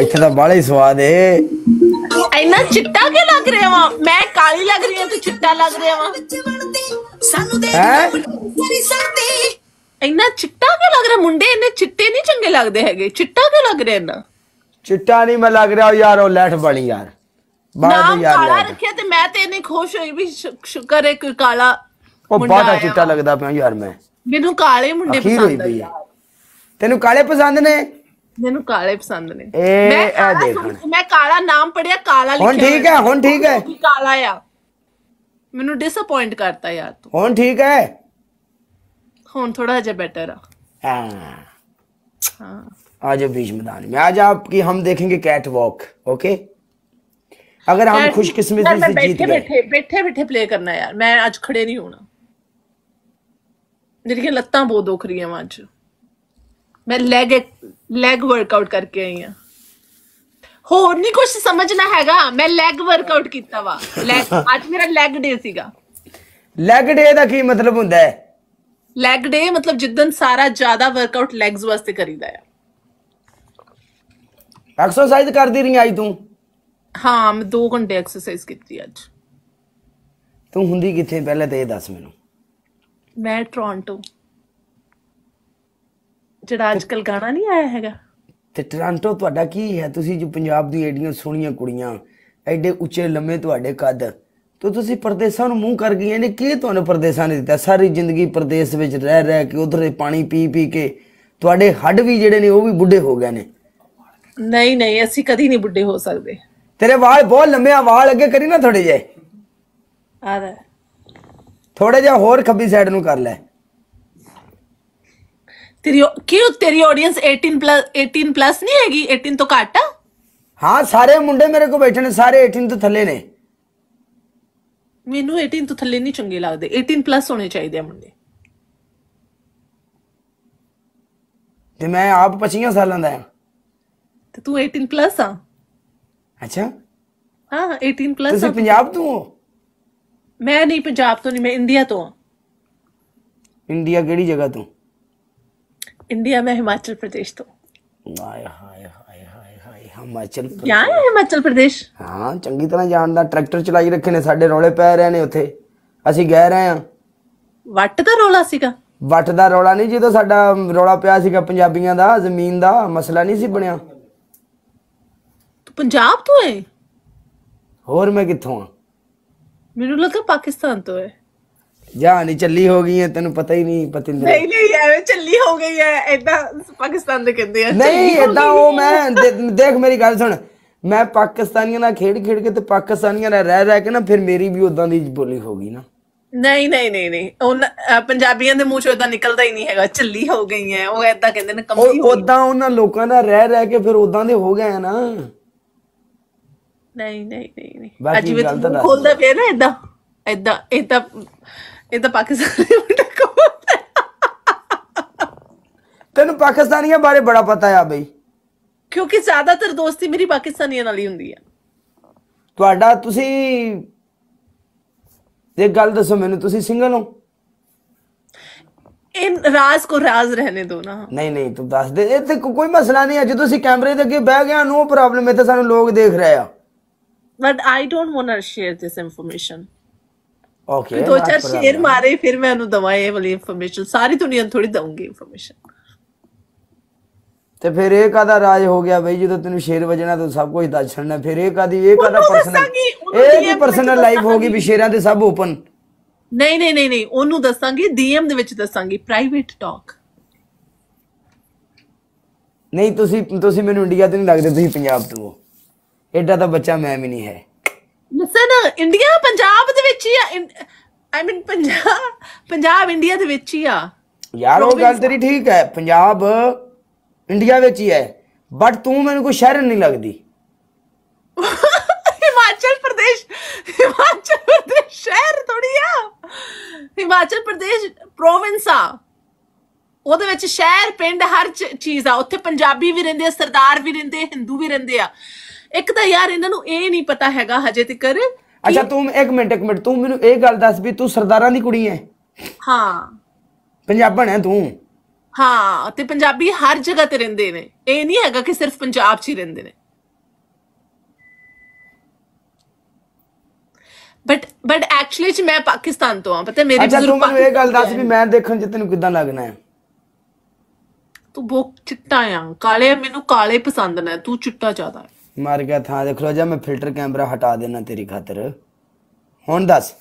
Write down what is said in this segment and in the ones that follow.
ਇੱਥੇ ਤਾਂ ਬਾਲੇ ਸਵਾਦ ਏ ਐਨਾ ਚਿੱਟਾ ਕਿ ਲੱਗ ਰਿਹਾ ਵਾ ਮੈਂ ਕਾਲੀ ਲੱਗ ਰਹੀ ਹਾਂ ਤੂੰ ਚਿੱਟਾ ਲੱਗ ਰਿਹਾ ਵਾ ਸਾਨੂੰ ਦੇ ਐਨਾ ਸਰਦੀ ਚਿੱਟਾ ਕਿ ਲੱਗ ਰਿਹਾ ਮੁੰਡੇ ਇਹਨੇ ਚਿੱਟੇ ਨਹੀਂ ਚੰਗੇ ਲੱਗਦੇ ਹੈਗੇ ਚਿੱਟਾ ਕਿ ਲੱਗ ਰਿਹਾ ਇੰਨਾ ਚਿੱਟਾ ਨਹੀਂ ਮੈਂ ਲੱਗ ਰਿਹਾ ਯਾਰ ਉਹ ਲੈਠ ਬਣੀ ਯਾਰ ਬਾਹਰ ਨਾਮ ਦੀ ਯਾਰ ਕਾਲਾ ਰੱਖਿਆ ਤੇ ਮੈਂ ਤੇ ਇਹਨੇ ਖੁਸ਼ ਹੋਈ ਵੀ ਸ਼ੁਕਰ ਹੈ ਕੋਈ ਕਾਲਾ ਉਹ ਬਾਹਰ ਚਿੱਟਾ ਲੱਗਦਾ ਪਿਆ ਯਾਰ ਮੈਂ ਮੈਨੂੰ ਕਾਲੇ ਮੁੰਡੇ ਪਸੰਦ ਆਉਂਦੇ ਪਸੰਦ ਆ ਯਾਰ तेन ਕਾਲੇ पसंद ने ਮੈਨੂੰ ਕਾਲੇ ਪਸੰਦ ਨੇ ਮੈਂ ਇਹ अगर हम खुशकिस्मती बैठे, बैठे बैठे प्ले करना यार मैं आज खड़े नहीं होना मेरी लत्तां बहुत दुख रही हैं ਮੈਂ ਲੈਗ ਲੈਗ ਵਰਕਆਊਟ ਕਰਕੇ ਆਈ ਆ ਹੋਰ ਨਹੀਂ ਕੁਝ ਸਮਝਣਾ ਹੈਗਾ ਮੈਂ ਲੈਗ ਵਰਕਆਊਟ ਕੀਤਾ ਵਾ ਲੈਗ ਅੱਜ ਮੇਰਾ ਲੈਗ ਡੇ ਸੀਗਾ ਲੈਗ ਡੇ ਦਾ ਕੀ ਮਤਲਬ ਹੁੰਦਾ ਹੈ ਲੈਗ ਡੇ ਮਤਲਬ ਜਿੱਦਨ ਸਾਰਾ ਜ਼ਿਆਦਾ ਵਰਕਆਊਟ ਲੈਗਸ ਵਾਸਤੇ ਕਰੀਦਾ ਆ ਐਕਸਰਸਾਈਜ਼ ਕਰਦੀ ਰਹੀ ਆਈ ਤੂੰ ਹਾਂ ਮੈਂ 2 ਘੰਟੇ ਐਕਸਰਸਾਈਜ਼ ਕੀਤੀ ਅੱਜ ਤੂੰ ਹੁੰਦੀ ਕਿੱਥੇ ਪਹਿਲਾਂ ਤੇ ਇਹ ਦੱਸ ਮੈਨੂੰ ਮੈਂ ਟੋਰਾਂਟੋ ਜਿਹੜਾ ਅੱਜ ਕੱਲ ਗਾਣਾ ਨਹੀਂ ਆਇਆ ਹੈਗਾ ਤੇ ਟ੍ਰਾਂਟੋ ਤੁਹਾਡਾ ਕੀ ਹੈ ਤੁਸੀਂ ਜੋ ਪੰਜਾਬ ਦੀ ਏਡੀਆਂ ਸੋਹਣੀਆਂ ਕੁੜੀਆਂ ਐਡੇ ਉੱਚੇ ਲੰਮੇ ਤੁਹਾਡੇ ਕੱਦ ਤੋ ਤੁਸੀਂ ਪਰਦੇਸਾਂ ਨੂੰ ਮੂੰਹ ਕਰ ਗਈਆਂ ਨੇ ਕੀ ਤੁਹਾਨੂੰ ਪਰਦੇਸਾਂ ਨੇ ਦਿੱਤਾ ਸਾਰੀ ਜ਼ਿੰਦਗੀ ਪਰਦੇਸ ਵਿੱਚ ਰਹਿ ਰਹਿ ਕੇ ਉਧਰੇ ਪਾਣੀ ਪੀ ਪੀ ਕੇ ਤੁਹਾਡੇ ਹੱਡ ਵੀ ਜਿਹੜੇ ਨੇ ਉਹ ਵੀ ਬੁੱਢੇ ਹੋ ਗਏ ਨੇ ਨਹੀਂ ਨਹੀਂ ਅਸੀਂ ਕਦੀ ਨਹੀਂ ਬੁੱਢੇ ਹੋ ਸਕਦੇ ਤੇਰੇ ਵਾਲ ਬਹੁਤ ਲੰਮੇ ਆ ਵਾਲ ਅੱਗੇ ਕਰੀ ਨਾ ਥੋੜੇ ਜੇ ਆ ਥੋੜੇ ਜਿਹਾ ਹੋਰ ਖੱਬੀ ਸਾਈਡ ਨੂੰ ਕਰ ਲੈ तेरी क्यों तेरी ऑडियंस 18 प्लस 18 प्लस नहीं हैगी 18 तो काटा हाँ सारे मुंडे मेरे को बैठे ने सारे 18 तो ਥੱਲੇ ਨੇ ਮੈਨੂੰ 18 ਤੋਂ ਥੱਲੇ ਨਹੀਂ ਚੰਗੇ ਲੱਗਦੇ 18 ਪਲੱਸ ਹੋਣੇ ਚਾਹੀਦੇ ਆ ਮੁੰਡੇ ਤੇ ਮੈਂ ਆਪ 25 ਸਾਲਾਂ ਦਾ ਹਾਂ ਤੇ ਤੂੰ 18 ਪਲੱਸ ਆ ਅੱਛਾ ਹਾਂ 18 ਪਲੱਸ ਤੁਸੀਂ ਪੰਜਾਬ ਤੋਂ ਹੋ ਮੈਂ ਨਹੀਂ ਪੰਜਾਬ ਤੋਂ ਨਹੀਂ ਮੈਂ ਇੰਡੀਆ ਤੋਂ ਹਾਂ ਇੰਡੀਆ ਕਿਹੜੀ ਜਗ੍ਹਾ ਤੋਂ ਇੰਡੀਆ ਮੈਂ ਹਿਮਾਚਲ ਪ੍ਰਦੇਸ਼ ਤੋਂ ਹਾਏ ਹਾਏ ਹਾਏ ਹਾਏ ਹਾਏ ਹਿਮਾਚਲ ਪ੍ਰਦੇਸ਼। ਜਾਣਾ ਹੈ ਹਿਮਾਚਲ ਪ੍ਰਦੇਸ਼ ਹਾਂ ਚੰਗੀ ਤਰ੍ਹਾਂ ਜਾਣਦਾ ਟਰੈਕਟਰ ਚਲਾਈ ਰੱਖੇ ਨੇ ਸਾਡੇ ਰੌਲੇ ਪੈ ਰਹੇ ਨੇ ਉੱਥੇ ਅਸੀਂ ਗਏ ਰਹੇ ਹਾਂ ਵੱਟ ਦਾ ਰੋਲਾ ਸੀਗਾ ਵੱਟ ਦਾ ਰੌਲਾ ਨਹੀਂ ਜਦੋਂ ਸਾਡਾ ਰੌਲਾ ਪਿਆ ਸੀਗਾ ਪੰਜਾਬੀਆਂ ਦਾ ਜ਼ਮੀਨ ਦਾ ਮਸਲਾ ਨਹੀਂ ਸੀ ਬਣਿਆ ਤੂੰ ਪੰਜਾਬ ਤੋਂ ਹੈ ਹੋਰ ਮੈਂ ਕਿੱਥੋਂ ਆ ਮੈਨੂੰ ਲੱਗਾ ਪਾਕਿਸਤਾਨ ਤੋਂ ਹੈ ਜਾਨ ਨਹੀਂ ਚੱਲੀ ਹੋ ਗਈ ਹੈ ਤੈਨੂੰ ਪਤਾ ਹੀ ਨਹੀਂ ਪਤਿੰਦਰ ਨਹੀਂ ਨਹੀਂ ਐਵੇਂ ਚੱਲੀ ਹੋ ਗਈ ਹੈ ਐਦਾਂ ਪਾਕਿਸਤਾਨ ਦੇ ਕਹਿੰਦੇ ਆ ਨਹੀਂ ਐਦਾਂ ਉਹ ਮੈਂ ਦੇਖ ਮੇਰੀ ਗੱਲ ਸੁਣ ਮੈਂ ਪਾਕਿਸਤਾਨੀਆਂ ਨਾਲ ਖੇਡ ਖੇਡ ਕੇ ਤੇ ਪਾਕਿਸਤਾਨੀਆਂ ਨਾਲ ਰਹਿ ਰਹਿ ਕੇ ਨਾ ਫਿਰ ਮੇਰੀ ਵੀ ਉਦਾਂ ਦੀ ਬੋਲੀ ਹੋ ਗਈ ਨਾ ਨਹੀਂ ਨਹੀਂ ਨਹੀਂ ਨਹੀਂ ਉਹ ਪੰਜਾਬੀਆਂ ਦੇ ਮੂੰਹ ਚੋਂ ਇਦਾਂ ਨਿਕਲਦਾ ਹੀ ਨਹੀਂ ਹੈਗਾ ਚੱਲੀ ਹੋ ਗਈ ਐ ਉਹ ਐਦਾਂ ਕਹਿੰਦੇ ਨੇ ਕਮਜ਼ੀ ਹੋ ਉਦਾਂ ਉਹਨਾਂ ਲੋਕਾਂ ਦਾ ਰਹਿ ਰਹਿ ਕੇ ਫਿਰ ਉਦਾਂ ਦੇ ਹੋ ਗਏ ਆ ਨਾ ਨਹੀਂ ਨਹੀਂ ਨਹੀਂ ਅੱਜ ਵੀ ਖੋਲਦਾ ਪਿਆ ਨਾ ਐਦਾਂ ਐਦਾਂ ਇਹ ਤਾਂ ਇਹ ਤਾਂ ਪਾਕਿਸਤਾਨੀ ਮੁੰਡਾ ਕੌਣ ਤੈਨੂੰ ਪਾਕਿਸਤਾਨੀਆਂ ਬਾਰੇ ਬੜਾ ਪਤਾ ਆ ਬਈ ਕਿਉਂਕਿ ਜ਼ਿਆਦਾਤਰ ਦੋਸਤੀ ਮੇਰੀ ਪਾਕਿਸਤਾਨੀਆਂ ਨਾਲ ਹੀ ਹੁੰਦੀ ਆ ਤੁਹਾਡਾ ਤੁਸੀਂ ਇਹ ਗੱਲ ਦੱਸੋ ਮੈਨੂੰ ਤੁਸੀਂ ਸਿੰਗਲ ਹੋ ਇਹ ਰਾਜ਼ ਕੋ ਰਾਜ਼ ਰਹਿਣੇ ਦੋ ਨਾ ਨਹੀਂ ਨਹੀਂ ਤੂੰ ਦੱਸ ਦੇ ਇੱਥੇ ਕੋਈ ਮਸਲਾ ਨਹੀਂ ਹੈ ਜਦੋਂ ਅਸੀਂ ਕੈਮਰੇ ਦੇ ਅੱਗੇ ਬਹਿ ਗਏ ਨੋ ਪ੍ਰੋਬਲਮ ਇੱਥੇ ਸਾਨੂੰ ਲੋਕ ਦੇਖ ਰਹੇ ਆ but I don't want to share this information okay ਦੋ ਚਾਰ ਸ਼ੇਅਰ मारे फिर मैं ਉਹਨੂੰ ਦਵਾਂ ਇਹ ਵਾਲੀ ਇਨਫੋਰਮੇਸ਼ਨ ਸਾਰੀ ਦੁਨੀਆ ਨੂੰ ਥੋੜੀ ਦਵਾਂਗੀ ਇਨਫੋਰਮੇਸ਼ਨ ਤੇ ਫਿਰ ਇਹ ਕਾਦਾ ਰਾਜ ਹੋ ਗਿਆ ਬਈ ਜਦੋਂ ਤੈਨੂੰ ਸ਼ੇਰ ਵਜਣਾ ਤਾਂ ਸਭ ਕੁਝ ਦੱਸ ਫਿਰ ਇਹ ਕਾਦੀ ਇਹ ਕਾਦਾ ਪਰਸਨਲ ਇਹ ਵੀ ਪਰਸਨਲ ਲਾਈਫ ਹੋ ਗਈ ਵੀ ਸ਼ੇਰਾਂ ਦੇ ਸਭ ਓਪਨ ਨਹੀਂ ਨਹੀਂ ਨਹੀਂ ਨਹੀਂ ਉਹਨੂੰ ਦੱਸਾਂਗੀ ਡੀਐਮ ਦੇ ਵਿੱਚ ਦੱਸਾਂਗੀ ਪ੍ਰਾਈਵੇਟ ਟਾਕ ਨਹੀਂ ਤੁਸੀਂ ਤੁਸੀਂ ਮੈਨੂੰ ਇੰਡੀਆ ਤੋਂ ਨਹੀਂ ਲੱਗਦੇ ਤੁਸੀਂ ਪੰਜਾਬ ਤੋਂ ਐਡਾ ਤਾਂ ਬੱਚਾ ਮੈਂ ਵੀ ਨਹੀਂ ਹੈ ਲਿਸਨ ਇੰਡੀਆ ਪੰਜਾਬ ਦੇ ਵਿੱਚ ਹੀ ਆ I mean Punjab Punjab India ਦੇ ਵਿੱਚ ਹੀ ਆ ਯਾਰ ਉਹ ਗੱਲ ਤੇਰੀ ਠੀਕ ਹੈ ਪੰਜਾਬ ਇੰਡੀਆ ਵਿੱਚ ਹੀ ਹੈ ਬਟ ਤੂੰ ਮੈਨੂੰ ਕੋਈ ਸ਼ਹਿਰ ਨਹੀਂ ਲੱਗਦੀ ਹਿਮਾਚਲ ਪ੍ਰਦੇਸ਼ ਹਿਮਾਚਲ ਪ੍ਰਦੇਸ਼ ਸ਼ਹਿਰ ਥੋੜੀ ਆ ਹਿਮਾਚਲ ਪ੍ਰਦੇਸ਼ ਪ੍ਰੋਵਿੰਸ ਆ ਉਹਦੇ ਵਿੱਚ ਸ਼ਹਿਰ ਪਿੰਡ ਹਰ ਚੀਜ਼ ਆ ਉੱਥੇ ਪੰਜਾਬੀ ਵੀ ਰਹਿੰਦੇ ਆ ਸਰਦਾਰ ਵੀ ਰਹਿੰਦੇ ਹਿੰਦੂ ਵੀ ਰਹਿੰਦੇ ਆ ਇੱਕ ਤਾਂ ਯਾਰ ਇਹਨਾਂ ਨੂੰ ਇਹ ਨਹੀਂ ਪਤਾ ਹੈਗਾ ਹਜੇ ਤੱਕ ਅੱਛਾ ਤੂੰ ਇੱਕ ਮਿੰਟ ਇੱਕ ਮਿੰਟ ਤੂੰ ਮੈਨੂੰ ਇਹ ਗੱਲ ਦੱਸ ਵੀ ਤੂੰ ਸਰਦਾਰਾਂ ਦੀ ਕੁੜੀ ਐ ਹਾਂ ਪੰਜਾਬਣ ਐ ਤੂੰ ਹਾਂ ਤੇ ਪੰਜਾਬੀ ਹਰ ਜਗ੍ਹਾ ਤੇ ਰਹਿੰਦੇ ਨੇ ਇਹ ਨਹੀਂ ਹੈਗਾ ਕਿ ਸਿਰਫ ਪੰਜਾਬ 'ਚ ਹੀ ਰਹਿੰਦੇ ਨੇ ਬਟ ਬਟ ਐਕਚੁਅਲੀ ਜੀ ਮੈਂ ਪਾਕਿਸਤਾਨ ਤੋਂ ਆ ਪਤਾ ਮੇਰੇ ਅੱਛਾ ਤੂੰ ਮੈਨੂੰ ਇਹ ਗੱਲ ਦੱਸ ਵੀ ਮੈਂ ਦੇਖਣ ਚ ਤੈਨੂੰ ਕਿਦਾਂ ਲੱਗਣਾ ਹੈ ਤੂੰ ਬਹੁਤ ਚਿੱਟਾ ਆ ਕਾਲੇ ਮੈਨੂੰ ਕਾਲੇ ਪਸੰਦ ਨੇ ਤੂੰ ਚਿੱਟਾ ਜ਼ਿਆਦਾ ਹੈ ਮਰ ਗਿਆ ਥਾਂ ਦੇਖ ਲੋ ਜਾ ਮੈਂ ਫਿਲਟਰ ਕੈਮਰਾ ਹਟਾ ਦੇਣਾ ਤੇਰੀ ਖਾਤਰ ਹੁਣ ਦੱਸ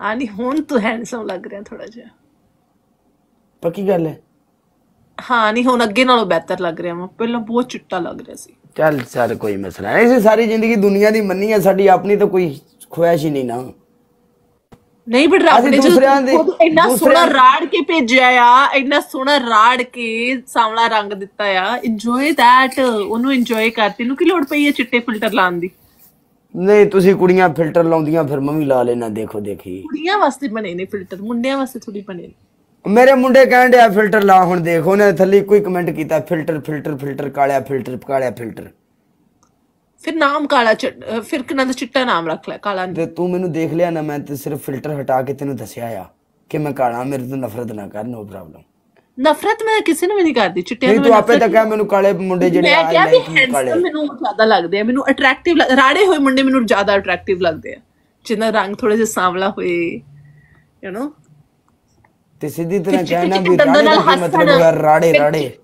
ਹਾਂਜੀ ਨਹੀਂ ਹੁਣ ਤੂੰ ਹੈਂਡਸਮ ਲੱਗ ਰਿਹਾ ਥੋੜਾ ਜਿਹਾ ਪੱਕੀ ਗੱਲ ਹੈ ਹਾਂ ਨਹੀਂ ਹੁਣ ਅੱਗੇ ਨਾਲੋਂ ਬਿਹਤਰ ਲੱਗ ਰਿਹਾ ਮੈਂ ਪਹਿਲਾਂ ਬਹੁਤ ਚਿੱਟਾ ਲੱਗ ਰਿਹਾ ਸੀ ਚੱਲ ਸਾਰੇ ਕੋਈ ਮਸਲਾ ਨਹੀਂ ਸੀ ਸਾਰੀ ਜ਼ਿੰਦਗੀ ਦੁਨੀਆ ਦੀ ਮੰਨੀ ਹੈ ਸਾਡੀ ਆਪਣੀ ਤਾਂ ਕੋਈ ਖੁਆਇਸ਼ ਹੀ ਨਹੀਂ ਨਾ ਨਹੀਂ ਬਟ ਰੱਬ ਨੇ ਦੇ ਇੰਨਾ ਸੋਹਣਾ ਰਾੜ ਕੇ ਭੇਜਿਆ ਆ ਇੰਨਾ ਸੋਹਣਾ ਰਾੜ ਕੇ ਸਾਵਲਾ ਰੰਗ ਦਿੱਤਾ ਆ ਇੰਜੋਏ ਥੈਟ ਉਹਨੂੰ ਇੰਜੋਏ ਕਰ ਤੈਨੂੰ ਕੀ ਲੋੜ ਪਈ ਹੈ ਚਿੱਟੇ ਫਿਲਟਰ ਲਾਉਣ ਦੀ ਨਹੀਂ ਤੁਸੀਂ ਕੁੜੀਆਂ ਫਿਲਟਰ ਲਾਉਂਦੀਆਂ ਫਿਰ ਮੈਂ ਵੀ ਲਾ ਲੈਣਾ ਦੇਖੋ ਦੇਖੀ ਕੁੜੀਆਂ ਵਾਸਤੇ ਬਣੇ ਨੇ ਫਿਲਟਰ ਮੁੰਡਿਆਂ ਵਾਸਤੇ ਥੋੜੀ ਬਣੇ ਨੇ ਮੇਰੇ ਮੁੰਡੇ ਕਹਿਣ ਆ ਫਿਲਟਰ ਲਾ ਹੁਣ ਦੇਖ ਉਹਨੇ ਥੱਲੇ ਕੋਈ ਕਮੈਂਟ ਕੀਤਾ ਫਿਲਟਰ ਫਿਲਟਰ ਫਿਲਟਰ ਕਾਲਿਆ ਫਿਲਟਰ ਕਾਲਿਆ ਫਿਲਟਰ ਫਿਰ ਨਾਮ ਕਾਲਾ ਫਿਰ ਕਿਨਾਂ ਦਾ ਚਿੱਟਾ ਨਾਮ ਰੱਖ ਲੈ ਕਾਲਾ ਤੇ ਤੂੰ ਮੈਨੂੰ ਦੇਖ ਲਿਆ ਨਾ ਮੈਂ ਤੇ ਸਿਰਫ ਫਿਲਟਰ ਹਟਾ ਕੇ ਤੈਨੂੰ ਦੱਸਿਆ ਆ ਕਿ ਮੈਂ ਕਾਲਾ ਮੇਰੇ ਤੋਂ ਨਫ਼ਰਤ ਨਾ ਕਰ ਨੋ ਪ੍ਰੋਬਲਮ ਨਫ਼ਰਤ ਮੈਂ ਕਿਸੇ ਨੂੰ ਵੀ ਨਹੀਂ ਕਰਦੀ ਚਿੱਟੇ ਨੂੰ ਤੂੰ ਆਪੇ ਤੱਕ ਮੈਨੂੰ ਕਾਲੇ ਮੁੰਡੇ ਜਿਹੜੇ ਆ ਮੈਂ ਕਿਹਾ ਵੀ ਮੈਨੂੰ ਜ਼ਿਆਦਾ ਲੱਗਦੇ ਆ ਮੈਨੂੰ ਅਟਰੈਕਟਿਵ ਰਾੜੇ ਹੋਏ ਮੁੰਡੇ ਮੈਨੂੰ ਜ਼ਿਆਦਾ ਅਟਰੈਕਟਿਵ ਲੱਗਦੇ ਆ ਜਿੰਨਾ ਰੰਗ ਥੋੜੇ ਜਿਹਾ ਸਾਵਲਾ ਹੋਏ ਯੂ نو ਤੇ ਸਿੱਧੀ ਤਰ੍ਹਾਂ ਕਹਿਣਾ ਵੀ ਰਾੜੇ ਰਾੜੇ ਰਾੜੇ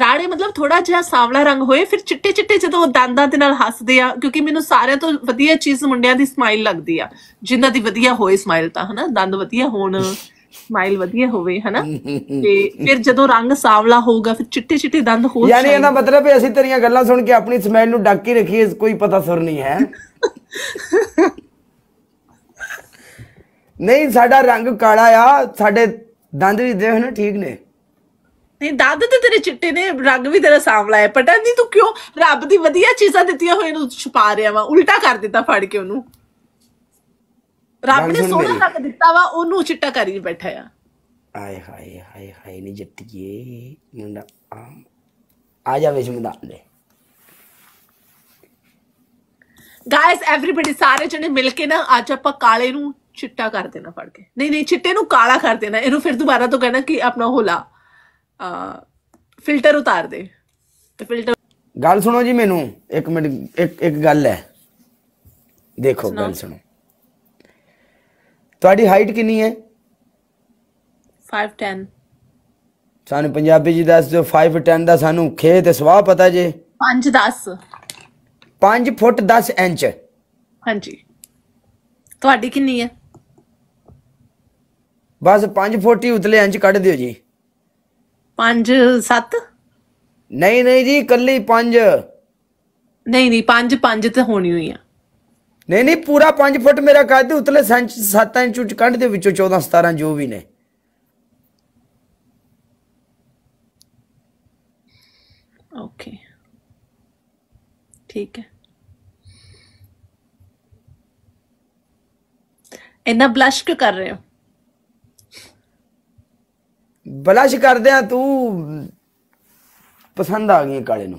ਰਾੜੇ ਮਤਲਬ ਥੋੜਾ ਜਿਹਾ ਸਾਵਲਾ ਰੰਗ ਹੋਏ ਫਿਰ ਚਿੱਟੇ ਚਿੱਟੇ ਜਦੋਂ ਉਹ ਦੰਦਾਂ ਦੇ ਨਾਲ ਹੱਸਦੇ ਆ ਕਿਉਂਕਿ ਮੈਨੂੰ ਸਾਰਿਆਂ ਤੋਂ ਵਧੀਆ ਚੀਜ਼ ਮੁੰਡਿਆਂ ਦੀ ਸਮਾਈਲ ਲੱਗਦੀ ਆ ਜਿਨ੍ਹਾਂ ਦੀ ਵਧੀਆ ਹੋਏ ਸਮਾਈਲ ਤਾਂ ਹਨਾ ਦੰਦ ਵਧੀਆ ਹੋਣ ਸਮਾਈਲ ਵਧੀਆ ਹੋਵੇ ਹਨਾ ਤੇ ਫਿਰ ਜਦੋਂ ਰੰਗ ਸਾਵਲਾ ਹੋਊਗਾ ਫਿਰ ਚਿੱਟੇ ਚਿੱਟੇ ਦੰਦ ਹੋ ਯਾਨੀ ਇਹਦਾ ਮਤਲਬ ਹੈ ਅਸੀਂ ਤੇਰੀਆਂ ਗੱਲਾਂ ਸੁਣ ਕੇ ਆਪਣੀ ਸਮਾਈਲ ਨੂੰ ਡੱਕ ਹੀ ਰੱਖੀਏ ਕੋਈ ਪਤਾ ਸੁਰ ਨਹੀਂ ਹੈ ਨਹੀਂ ਸਾਡਾ ਰੰਗ ਕਾਲਾ ਆ ਸਾਡੇ ਦੰਦ ਵੀ ਦੇਖ ਨਾ ਠੀਕ ਨੇ ਨੇ ਦਾਦਾ ਤੇ ਤੇਰੇ ਚਿੱਟੇ ਨੇ ਰੰਗ ਵੀ ਤੇਰਾ ਸਾਂਵਲਾ ਹੈ ਪਤਾ ਨਹੀਂ ਤੂੰ ਕਿਉਂ ਰੱਬ ਦੀ ਵਧੀਆ ਚੀਜ਼ਾਂ ਦਿੱਤੀਆਂ ਹੋਏ ਨੂੰ ਛੁਪਾ ਰਿਆ ਵਾ ਉਲਟਾ ਕਰ ਦਿੱਤਾ ਫੜ ਕੇ ਉਹਨੂੰ ਰੱਬ ਨੇ ਸੋਹਣਾ ਰੱਖ ਦਿੱਤਾ ਵਾ ਉਹਨੂੰ ਚਿੱਟਾ ਕਰੀ ਬੈਠਾ ਆ ਆਏ ਹਾਏ ਹਾਏ ਹਾਏ ਨਹੀਂ ਜੱਟੀਏ ਮੁੰਡਾ ਆ ਜਾ ਵੇਸ਼ ਮੁੰਡਾ ਲੈ ਗਾਇਸ ਐਵਰੀਬਾਡੀ ਸਾਰੇ ਜਣੇ ਮਿਲ ਕੇ ਨਾ ਅੱਜ ਆਪਾਂ ਕਾਲੇ ਨੂੰ ਚਿੱਟਾ ਕਰ ਦੇਣਾ ਫੜ ਕੇ ਨਹੀਂ ਨਹੀਂ ਚਿੱਟੇ ਨੂੰ ਕਾਲਾ ਕਰ ਦੇਣਾ ਇਹਨੂੰ ਫਿਰ ਦੁਬਾਰਾ ਤੋਂ ਕਹਿਣਾ ਕਿ ਆਪਣਾ ਹੋਲਾ ਫਿਲਟਰ ਉਤਾਰ ਦੇ ਤੇ ਫਿਲਟਰ ਗੱਲ ਸੁਣੋ ਜੀ ਮੈਨੂੰ ਇੱਕ ਮਿੰਟ ਇੱਕ ਇੱਕ ਗੱਲ ਹੈ ਦੇਖੋ ਗੱਲ ਸੁਣੋ ਤੁਹਾਡੀ ਹਾਈਟ ਕਿੰਨੀ ਹੈ 510 ਸਾਨੂੰ ਪੰਜਾਬੀ ਜੀ ਦੱਸ ਦਿਓ 510 ਦਾ ਸਾਨੂੰ ਖੇ ਤੇ ਸਵਾਹ ਪਤਾ ਜੇ 510 5 ਫੁੱਟ 10 ਇੰਚ ਹਾਂਜੀ ਤੁਹਾਡੀ ਕਿੰਨੀ ਹੈ ਬਸ 5 ਫੁੱਟ ਹੀ ਉਤਲੇ ਇੰਚ ਕੱਢ ਦਿਓ ਜੀ ਪੰਜ ਸੱਤ ਨਹੀਂ ਨਹੀਂ ਜੀ ਕੱਲੀ ਪੰਜ ਨਹੀਂ ਨਹੀਂ ਪੰਜ ਪੰਜ ਤਾਂ ਹੋਣੀ ਹੋਈ ਆ ਨਹੀਂ ਨਹੀਂ ਪੂਰਾ 5 ਫੁੱਟ ਮੇਰਾ ਕੱਦ ਉਤਲੇ 7 ਇੰਚ ਉੱਚ ਕੰਢ ਦੇ ਵਿੱਚੋਂ 14 17 ਜੋ ਵੀ ਨੇ ਓਕੇ ਠੀਕ ਹੈ ਇੰਨਾ ਬਲਸ਼ ਕਿਉਂ ਕਰ ਰਹੇ ਹੋ ਬਲਸ਼ ਆ ਤੂੰ ਪਸੰਦ ਆ ਗਈ ਕਾਲੇ ਨੂੰ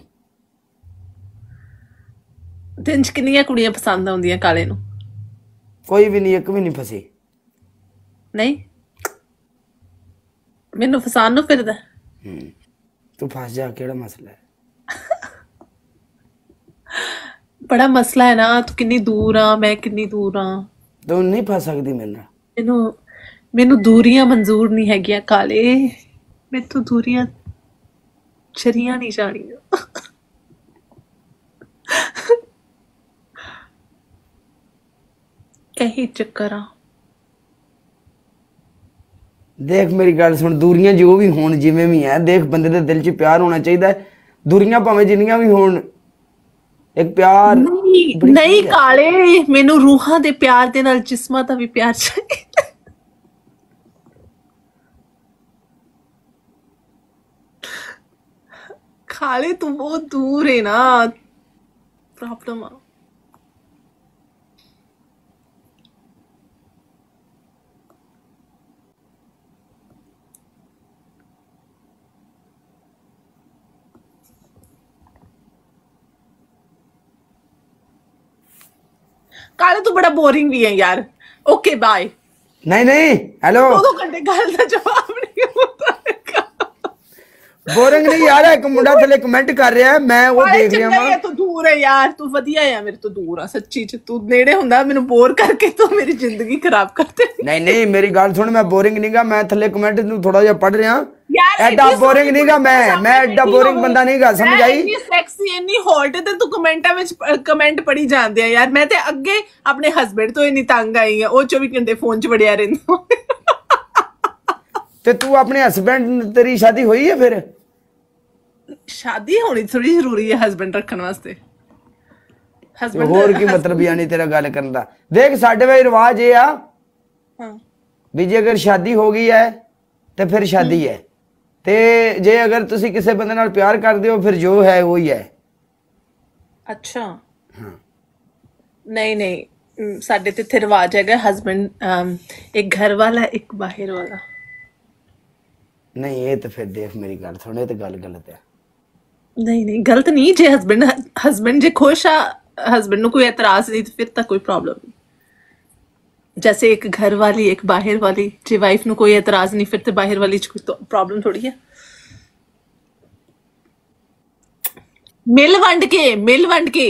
ਤੈਨੂੰ ਕਿੰਨੀਆਂ ਕੁੜੀਆਂ ਪਸੰਦ ਆਉਂਦੀਆਂ ਕਾਲੇ ਨੂੰ ਕੋਈ ਵੀ ਨਹੀਂ ਇੱਕ ਵੀ ਨਹੀਂ ਫਸੀ ਨਹੀਂ ਮੈਨੂੰ ਫਸਾਨ ਨੂੰ ਫਿਰਦਾ ਹੂੰ ਤੂੰ ਫਸ ਜਾ ਕਿਹੜਾ ਮਸਲਾ ਹੈ ਬੜਾ ਮਸਲਾ ਹੈ ਨਾ ਤੂੰ ਕਿੰਨੀ ਦੂਰ ਆ ਮੈਂ ਕਿੰਨੀ ਦੂਰ ਆ ਤੂੰ ਨਹੀਂ ਫਸ ਸਕਦੀ ਮੇਰੇ ਨਾਲ ਮੈਨੂੰ ਦੂਰੀਆਂ ਮਨਜ਼ੂਰ ਨਹੀਂ ਹੈਗੀਆਂ ਕਾਲੇ ਮੈਥੋਂ ਦੂਰੀਆਂ ਚਰੀਆਂ ਨਹੀਂ ਜਾਣੀਆਂ ਹੀ ਚੱਕਰ ਆ ਦੇਖ ਮੇਰੀ ਗੱਲ ਸੁਣ ਦੂਰੀਆਂ ਜੋ ਵੀ ਹੋਣ ਜਿਵੇਂ ਵੀ ਹੈ ਦੇਖ ਬੰਦੇ ਦੇ ਦਿਲ 'ਚ ਪਿਆਰ ਹੋਣਾ ਚਾਹੀਦਾ ਹੈ। ਦੂਰੀਆਂ ਭਾਵੇਂ ਜਿੰਨੀਆਂ ਵੀ ਹੋਣ ਇੱਕ ਪਿਆਰ ਨਹੀਂ ਨਹੀਂ ਕਾਲੇ ਮੈਨੂੰ ਰੂਹਾਂ ਦੇ ਪਿਆਰ ਦੇ ਨਾਲ ਜਿਸਮਾਂ ਦਾ ਵੀ ਪਿਆਰ ਚਾਹੀਦਾ साले तू बहुत दूर है ना प्रॉब्लम काले काला तो बड़ा बोरिंग भी है यार ओके बाय नहीं नहीं हेलो दो घंटे गाल का जवाब नहीं ਬੋਰਿੰਗ ਨਹੀਂ ਯਾਰ ਇੱਕ ਮੁੰਡਾ ਥੱਲੇ ਕਮੈਂਟ ਕਰ ਰਿਹਾ ਮੈਂ ਉਹ ਦੇਖ ਰਿਹਾ ਮੈਂ ਤੂੰ ਦੂਰ ਹੈ ਯਾਰ ਤੂੰ ਵਧੀਆ ਹੈ ਮੇਰੇ ਤੋਂ ਦੂਰ ਆ ਸੱਚੀ ਚ ਤੂੰ ਨੇੜੇ ਹੁੰਦਾ ਮੈਨੂੰ ਬੋਰ ਕਰਕੇ ਤੂੰ ਮੇਰੀ ਜ਼ਿੰਦਗੀ ਖਰਾਬ ਕਰਦੇ ਨਹੀਂ ਨਹੀਂ ਮੇਰੀ ਗੱਲ ਸੁਣ ਮੈਂ ਬੋਰਿੰਗ ਨਹੀਂਗਾ ਮੈਂ ਥੱਲੇ ਕਮੈਂਟ ਨੂੰ ਥੋੜਾ ਜਿਹਾ ਪੜ ਰਿਹਾ ਐਡਾ ਬੋਰਿੰਗ ਨਹੀਂਗਾ ਮੈਂ ਮੈਂ ਐਡਾ ਬੋਰਿੰਗ ਬੰਦਾ ਨਹੀਂਗਾ ਸਮਝ ਆਈ ਇੰਨੀ ਸੈਕਸੀ ਇੰਨੀ ਹੌਟ ਤੇ ਤੂੰ ਕਮੈਂਟਾਂ ਵਿੱਚ ਕਮੈਂਟ ਪੜੀ ਜਾਂਦੇ ਆ ਯਾਰ ਮੈਂ ਤੇ ਅੱਗੇ ਆਪਣੇ ਹਸਬੰਡ ਤੋਂ ਇੰਨੀ ਤੰਗ ਆਈ ਆ ਉਹ 24 ਘੰਟੇ ਫੋਨ 'ਚ ਵੜਿਆ ਰਹਿੰਦਾ ਤੇ ਤੂੰ ਆਪਣੇ ਹਸਬੰਡ ਤੇਰੀ ਸ਼ਾਦੀ ਹੋਈ ਹੈ ਫਿਰ ਸ਼ਾਦੀ ਹੋਣੀ ਥੋੜੀ ਜ਼ਰੂਰੀ ਹੈ ਹਸਬੰਡ ਰੱਖਣ ਵਾਸਤੇ ਹਸਬੰਡ ਹੋਰ ਕੀ ਮਤਲਬ ਯਾਨੀ ਤੇਰਾ ਗੱਲ ਕਰਨ ਦਾ ਦੇਖ ਸਾਡੇ ਵੇ ਰਿਵਾਜ ਇਹ ਆ ਹਾਂ ਵੀ ਜੇ ਅਗਰ ਸ਼ਾਦੀ ਹੋ ਗਈ ਹੈ ਤੇ ਫਿਰ ਸ਼ਾਦੀ ਹੈ ਤੇ ਜੇ ਅਗਰ ਤੁਸੀਂ ਕਿਸੇ ਬੰਦੇ ਨਾਲ ਪਿਆਰ ਕਰਦੇ ਹੋ ਫਿਰ ਜੋ ਹੈ ਉਹ ਹੀ ਹੈ ਅੱਛਾ ਨਹੀਂ ਨਹੀਂ ਸਾਡੇ ਤੇ ਇੱਥੇ ਰਿਵਾਜ ਹੈਗਾ ਹਸਬੰਡ ਇੱਕ ਘਰ ਵਾਲਾ ਇੱਕ ਬਾਹਰ ਵਾਲਾ ਨਹੀਂ ਇਹ ਤਾਂ ਫਿਰ ਦੇਖ ਮੇਰੀ ਗੱਲ ਇਹ ਤੇ ਗੱਲ ਗਲਤ ਹੈ ਨਹੀਂ ਨਹੀਂ ਗਲਤ ਨਹੀਂ ਜੇ ਹਸਬੰਡ ਹਸਬੰਡ ਜੇ ਖੁਸ਼ ਆ ਹਸਬੰਡ ਨੂੰ ਕੋਈ ਇਤਰਾਜ਼ ਨਹੀਂ ਫਿਰ ਤਾਂ ਕੋਈ ਪ੍ਰੋਬਲਮ ਨਹੀਂ ਜੈਸੇ ਇੱਕ ਘਰ ਵਾਲੀ ਇੱਕ ਬਾਹਰ ਵਾਲੀ ਜੇ ਵਾਈਫ ਨੂੰ ਕੋਈ ਇਤਰਾਜ਼ ਨਹੀਂ ਫਿਰ ਤੇ ਬਾਹਰ ਵਾਲੀ ਚ ਕੋਈ ਪ੍ਰੋਬਲਮ ਥੋੜੀ ਹੈ ਮਿਲ ਵੰਡ ਕੇ ਮਿਲ ਵੰਡ ਕੇ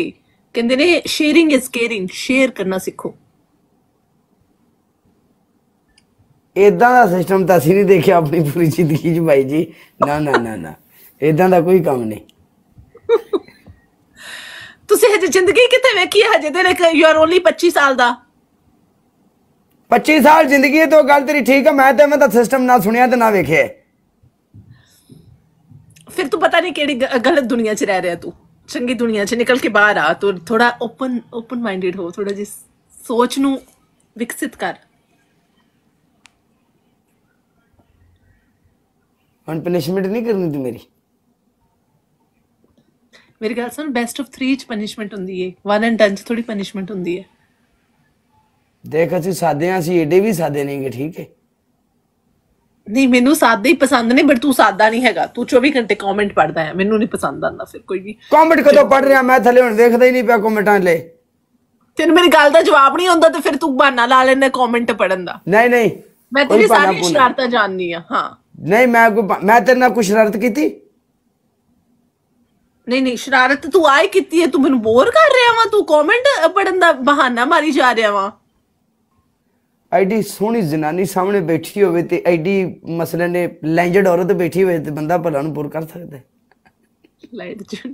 ਕਹਿੰਦੇ ਨੇ ਸ਼ੇਅਰਿੰਗ ਇਜ਼ ਕੇਅਰਿੰਗ ਸ਼ੇਅਰ ਕਰਨਾ ਸਿੱਖੋ ਇਦਾਂ ਦਾ ਸਿਸਟਮ ਤਾਂ ਅਸੀਂ ਨਹੀਂ ਦੇਖਿਆ ਆਪਣੀ ਪੂਰੀ ਜ਼ਿੰਦਗੀ 'ਚ ਭਾਈ ਜੀ ਨਾ ਨਾ ਨਾ ਨਾ ਇਦਾਂ ਦਾ ਕੋਈ ਕੰਮ ਨਹੀਂ ਤੁਸੀਂ ਹਜੇ ਜ਼ਿੰਦਗੀ ਕਿੱਥੇ ਵੇਖੀ ਹੈ ਹਜੇ ਤੇ ਯੂ ਆਰ ਓਨਲੀ 25 ਸਾਲ ਦਾ 25 ਸਾਲ ਜ਼ਿੰਦਗੀ ਤੋਂ ਗੱਲ ਤੇਰੀ ਠੀਕ ਹੈ ਮੈਂ ਤੇ ਮੈਂ ਤਾਂ ਸਿਸਟਮ ਨਾ ਸੁਣਿਆ ਤੇ ਨਾ ਵੇਖਿਆ ਫਿਰ ਤੂੰ ਪਤਾ ਨਹੀਂ ਕਿਹੜੀ ਗਲਤ ਦੁਨੀਆ 'ਚ ਰਹਿ ਰਿਹਾ ਤੂੰ ਚੰਗੀ ਦੁਨੀਆ 'ਚ ਨਿਕਲ ਕੇ ਬਾਹਰ ਆ ਤੂੰ ਥੋੜਾ ਓਪਨ ਓਪਨ ਮਾਈਂਡਡ ਹੋ ਥੋੜਾ ਜਿਸ ਸੋਚ ਨੂੰ ਵਿਕਸਿਤ ਕਰ ਹੁਣ ਪਨਿਸ਼ਮੈਂਟ ਨਹੀਂ ਕਰਨੀ ਤੂੰ ਮੇਰੀ ਮੇਰੀ ਗੱਲ ਸੁਣ ਬੈਸਟ ਆਫ 3 ਚ ਪਨਿਸ਼ਮੈਂਟ ਹੁੰਦੀ ਏ 1 ਐਂਡ 10 ਚ ਥੋੜੀ ਪਨਿਸ਼ਮੈਂਟ ਹੁੰਦੀ ਏ ਦੇਖ ਅਸੀਂ ਸਾਦੇ ਆ ਸੀ ਏਡੇ ਵੀ ਸਾਦੇ ਨਹੀਂਗੇ ਠੀਕ ਹੈ ਨਹੀਂ ਮੈਨੂੰ ਸਾਦੇ ਹੀ ਪਸੰਦ ਨਹੀਂ ਬਟ ਤੂੰ ਸਾਦਾ ਨਹੀਂ ਹੈਗਾ ਤੂੰ 24 ਘੰਟੇ ਕਮੈਂਟ ਪੜਦਾ ਹੈ ਮੈਨੂੰ ਨਹੀਂ ਪਸੰਦ ਆਉਂਦਾ ਫਿਰ ਕੋਈ ਵੀ ਕਮੈਂਟ ਕਦੋਂ ਪੜ ਰਿਹਾ ਮੈਂ ਥੱਲੇ ਹੁਣ ਦੇਖਦਾ ਹੀ ਨਹੀਂ ਪਿਆ ਕਮੈਂਟਾਂ ਲੈ ਤੈਨੂੰ ਮੇਰੀ ਗੱਲ ਦਾ ਜਵਾਬ ਨਹੀਂ ਹੁੰਦਾ ਤੇ ਫਿਰ ਤੂੰ ਬਹਾਨਾ ਲਾ ਲੈਂਦਾ ਕਮੈਂਟ ਪੜਨ ਦਾ ਨਹੀਂ ਨਹੀਂ ਮੈਂ ਤੇਰੀ ਸਾਰੀ ਸ਼ਰਤਾਂ ਜਾਣਨੀ ਆ ਹਾਂ ਨਹੀਂ ਮੈਂ ਕੋਈ- ਮੈਂ ਤੇਰੇ ਨਾਲ ਕੁਛ ਸ਼ਰਾਰਤ ਕੀਤੀ ਨਹੀਂ ਨਹੀਂ ਸ਼ਰਾਰਤ ਤੂੰ ਆਏ ਕੀਤੀ ਹੈ ਤੂੰ ਮੈਨੂੰ ਬੋਰ ਕਰ ਰਿਹਾ ਵਾ ਤੂੰ ਕਮੈਂਟ ਪੜਨ ਦਾ ਬਹਾਨਾ ਮਾਰੀ ਜਾ ਰਿਹਾ ਵਾ ਐਡੀ ਸੋਹਣੀ ਜਨਾਨੀ ਸਾਹਮਣੇ ਬੈਠੀ ਹੋਵੇ ਤੇ ਐਡੀ ਮਸਲੇ ਨੇ ਲੈਂਜਡ ਔਰਤ ਬੈਠੀ ਹੋਵੇ ਤੇ ਬੰਦਾ ਭਲਾ ਨੂੰ ਬੋਰ ਕਰ ਸਕਦਾ ਹੈ? ਲਾਈਟ ਚ